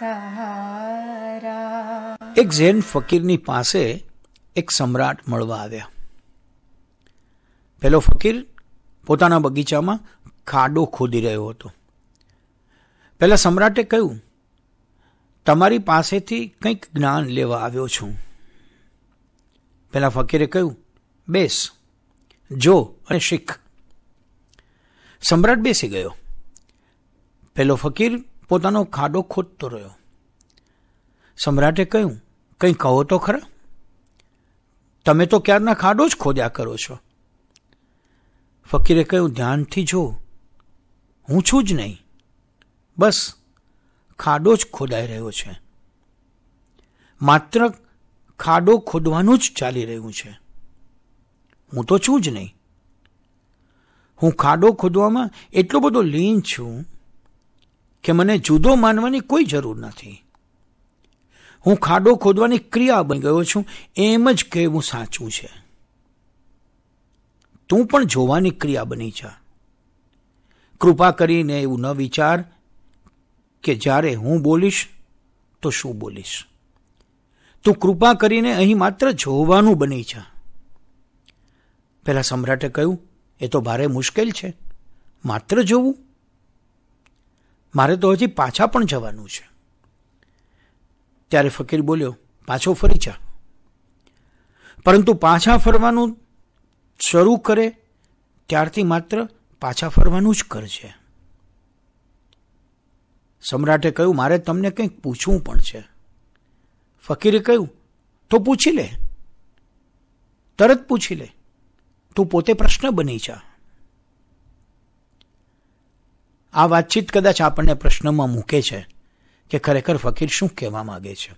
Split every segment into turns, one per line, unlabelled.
સહારા એક ઝેન ફકીરની પાસે એક સમ્રાટ મળવા આવ્યા પેલો ફકીર પોતાના બગીચામાં ખાડો ખોદી રહ્યો હતો પહેલાં સમ્રાટે કહ્યું તમારી પાસેથી કંઈક જ્ઞાન લેવા આવ્યો છું પહેલાં ફકીરે કહ્યું બેસ જો અને શીખ સમ્રાટ બેસી ગયો પેલો ફકીર પોતાનો ખાડો ખોદતો રહ્યો સમ્રાટે કહ્યું કંઈ કહો તો ખરા તમે તો ક્યારના ખાડો જ ખોદ્યા કરો છો ફકીરે કહ્યું ધ્યાનથી જો હું છું જ નહીં બસ ખાડો જ ખોદાઈ રહ્યો છે માત્ર ખાડો ખોદવાનું જ ચાલી રહ્યું છે હું તો છું જ નહીં હું ખાડો ખોદવામાં એટલો બધો લીન છું કે મને જુદો માનવાની કોઈ જરૂર નથી હું ખાડો ખોદવાની ક્રિયા બની ગયો છું એમ જ કહેવું સાચું છે તું પણ જોવાની ક્રિયા બની જા કૃપા કરીને એવું ન વિચાર કે જ્યારે હું બોલીશ તો શું બોલીશ તું કૃપા કરીને અહીં માત્ર જોવાનું બની જા પહેલાં સમ્રાટે કહ્યું એ તો ભારે મુશ્કેલ છે માત્ર જોવું મારે તો હજી પાછા પણ જવાનું છે ત્યારે ફકીર બોલ્યો પાછો ફરી જા પરંતુ પાછા ફરવાનું શરૂ કરે ત્યારથી માત્ર પાછા ફરવાનું જ કરજે સમ્રાટે કહ્યું મારે તમને કંઈક પૂછવું પણ છે ફકીરે કહ્યું તો પૂછી લે તરત પૂછી લે તું પોતે પ્રશ્ન બની જા આ વાતચીત કદાચ આપણને પ્રશ્નમાં મૂકે છે કે ખરેખર ફકીર શું કહેવા માગે છે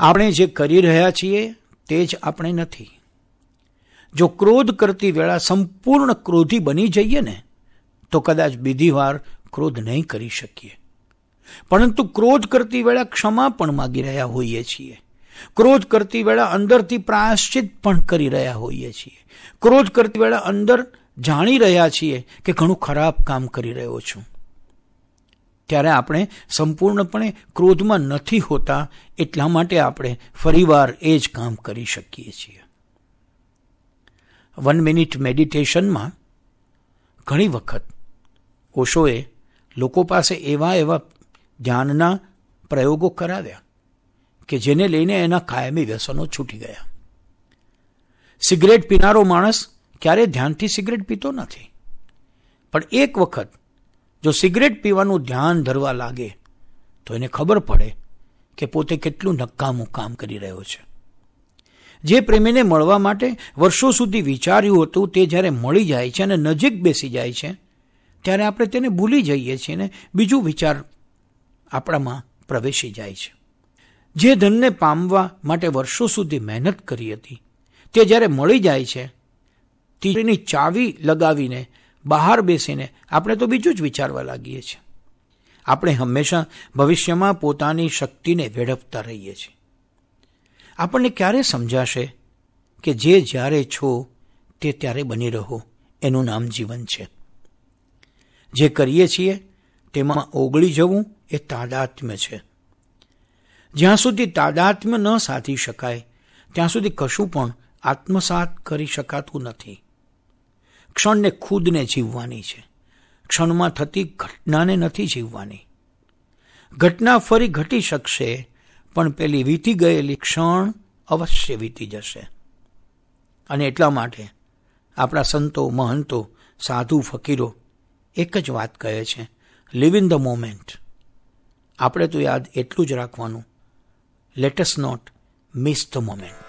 આપણે જે કરી રહ્યા છીએ તે જ આપણે નથી જો ક્રોધ કરતી વેળા સંપૂર્ણ ક્રોધી બની જઈએ ને તો કદાચ બીજી વાર ક્રોધ નહીં કરી શકીએ પરંતુ ક્રોધ કરતી વેળા ક્ષમા પણ માગી રહ્યા હોઈએ છીએ ક્રોધ કરતી વેળા અંદરથી પ્રાયશ્ચિત પણ કરી રહ્યા હોઈએ છીએ ક્રોધ કરતી વેળા અંદર જાણી રહ્યા છીએ કે ઘણું ખરાબ કામ કરી રહ્યો છું ત્યારે આપણે સંપૂર્ણપણે ક્રોધમાં નથી હોતા એટલા માટે આપણે ફરીવાર એ જ કામ કરી શકીએ છીએ વન મિનિટ મેડિટેશનમાં ઘણી વખત ઓશોએ લોકો પાસે એવા એવા ધ્યાનના પ્રયોગો કરાવ્યા કે જેને લઈને એના કાયમી વ્યસનો છૂટી ગયા સિગરેટ પીનારો માણસ ક્યારેય ધ્યાનથી સિગરેટ પીતો નથી પણ એક વખત જો સિગરેટ પીવાનું ધ્યાન ધરવા લાગે તો એને ખબર પડે કે પોતે કેટલું નકામું કામ કરી રહ્યો છે જે પ્રેમીને મળવા માટે વર્ષો સુધી વિચાર્યું હતું તે જ્યારે મળી જાય છે અને નજીક બેસી જાય છે ત્યારે આપણે તેને ભૂલી જઈએ છીએ ને બીજું વિચાર આપણામાં પ્રવેશી જાય છે જે ધનને પામવા માટે વર્ષો સુધી મહેનત કરી હતી તે જ્યારે મળી જાય છે તીરની ચાવી લગાવીને બહાર બેસીને આપણે તો બીજું જ વિચારવા લાગીએ છીએ આપણે હંમેશા ભવિષ્યમાં પોતાની શક્તિને વેડફતા રહીએ છીએ આપણને ક્યારે સમજાશે કે જે જ્યારે છો તે ત્યારે બની રહો એનું નામ જીવન છે જે કરીએ છીએ તેમાં ઓગળી જવું એ તાદાત્મ્ય છે જ્યાં સુધી તાદાત્મ્ય ન સાધી શકાય ત્યાં સુધી કશું પણ આત્મસાત કરી શકાતું નથી ક્ષણને ખુદને જીવવાની છે ક્ષણમાં થતી ઘટનાને નથી જીવવાની ઘટના ફરી ઘટી શકશે પણ પેલી વીતી ગયેલી ક્ષણ અવશ્ય વીતી જશે અને એટલા માટે આપણા સંતો મહંતો સાધુ ફકીરો એક જ વાત કહે છે લિવ ઇન ધ મોમેન્ટ આપણે તો યાદ એટલું જ રાખવાનું let's not miss the moment